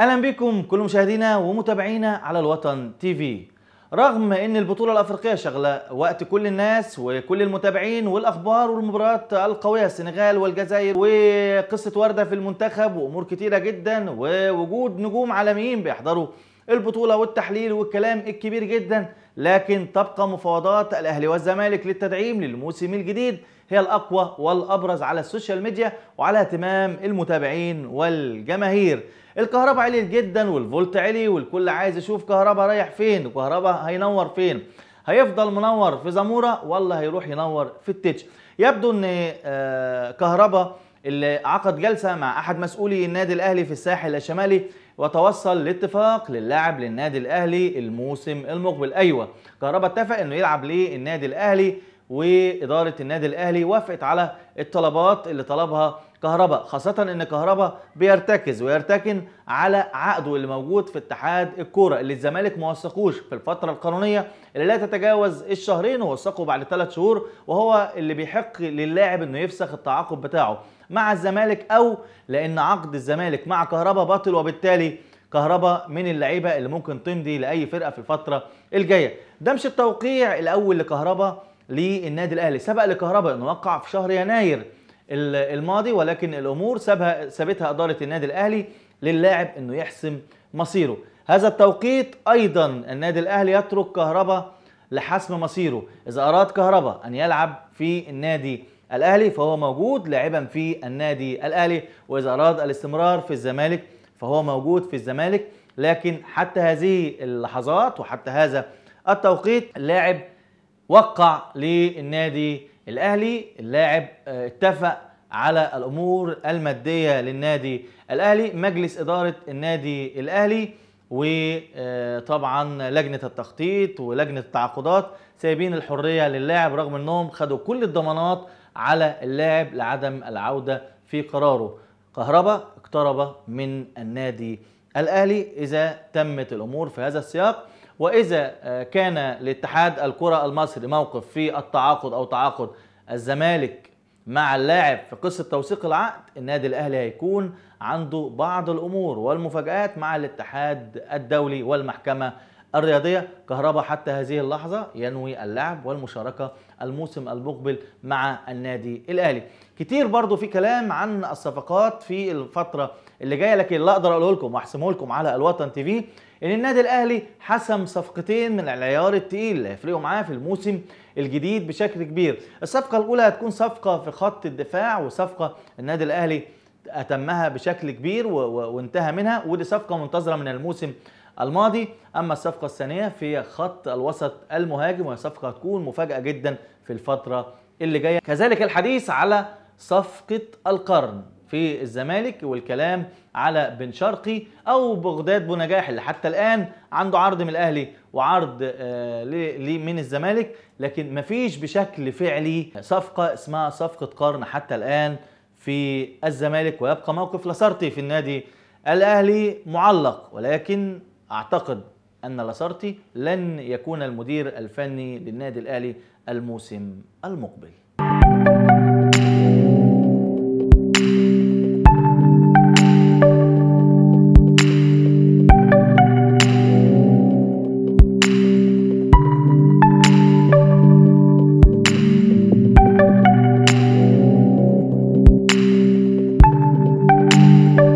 اهلا بكم كل مشاهدينا ومتابعينا على الوطن تي في رغم ان البطوله الافريقيه شغله وقت كل الناس وكل المتابعين والاخبار والمباريات القويه السنغال والجزائر وقصه ورده في المنتخب وامور كتيره جدا ووجود نجوم عالميين بيحضروا البطوله والتحليل والكلام الكبير جدا لكن تبقى مفاوضات الاهلي والزمالك للتدعيم للموسم الجديد هي الاقوى والابرز على السوشيال ميديا وعلى اهتمام المتابعين والجماهير الكهرباء عليت جدا والفولت علي والكل عايز يشوف كهرباء رايح فين وكهرباء هينور فين هيفضل منور في زموره ولا هيروح ينور في التتش يبدو ان آه، كهرباء اللي عقد جلسة مع أحد مسؤولي النادي الأهلي في الساحل الشمالي وتوصل لاتفاق للاعب للنادي الأهلي الموسم المقبل أيوة كهربا اتفق أنه يلعب للنادي الأهلي وإدارة النادي الأهلي وافقت على الطلبات اللي طلبها كهربا خاصة أن كهربا بيرتكز ويرتكن على عقده اللي موجود في اتحاد الكورة اللي الزمالك موثقوش في الفترة القانونية اللي لا تتجاوز الشهرين ووثقه بعد ثلاث شهور وهو اللي بيحق للاعب أنه يفسخ التعاقب بتاعه مع الزمالك او لان عقد الزمالك مع كهربا باطل وبالتالي كهربا من اللعيبه اللي ممكن تمضي لاي فرقه في الفتره الجايه ده مش التوقيع الاول لكهربا للنادي الاهلي سبق لكهربا انه وقع في شهر يناير الماضي ولكن الامور سابها سابتها اداره النادي الاهلي للاعب انه يحسم مصيره هذا التوقيت ايضا النادي الاهلي يترك كهربا لحسم مصيره اذا اراد كهربا ان يلعب في النادي الاهلي فهو موجود لاعبا في النادي الاهلي واذا اراد الاستمرار في الزمالك فهو موجود في الزمالك لكن حتى هذه اللحظات وحتى هذا التوقيت اللاعب وقع للنادي الاهلي اللاعب آه، اتفق على الامور الماديه للنادي الاهلي مجلس اداره النادي الاهلي وطبعا لجنه التخطيط ولجنه التعاقدات سايبين الحريه للاعب رغم انهم خدوا كل الضمانات على اللاعب لعدم العودة في قراره كهربا اقترب من النادي الأهلي إذا تمت الأمور في هذا السياق وإذا آه، كان لاتحاد الكرة المصري موقف في التعاقد أو تعاقد الزمالك مع اللاعب في قصة توثيق العقد النادي الأهلي هيكون عنده بعض الأمور والمفاجآت مع الاتحاد الدولي والمحكمة الرياضية كهربا حتى هذه اللحظة ينوي اللعب والمشاركة الموسم المقبل مع النادي الأهلي كتير برضو في كلام عن الصفقات في الفترة اللي جاية لكن اللي أقدر أقوله لكم وأحسمه لكم على الوطن تي في إن النادي الأهلي حسم صفقتين من العيار التقيل اللي هيفرقوا معاه في الموسم الجديد بشكل كبير الصفقة الأولى هتكون صفقة في خط الدفاع وصفقة النادي الأهلي أتمها بشكل كبير وانتهى منها ودي صفقة منتظرة من الموسم الماضي أما الصفقة الثانية في خط الوسط المهاجم وهي صفقة هتكون مفاجأة جدا في الفترة اللي جاية كذلك الحديث على صفقة القرن في الزمالك والكلام على بن شرقي او بغداد بنجاح اللي حتى الان عنده عرض من الاهلي وعرض آه، ليه من الزمالك لكن مفيش بشكل فعلي صفقه اسمها صفقه قرن حتى الان في الزمالك ويبقى موقف لاسارتي في النادي الاهلي معلق ولكن أعتقد أن لاسارتي لن يكون المدير الفني للنادي الأهلي الموسم المقبل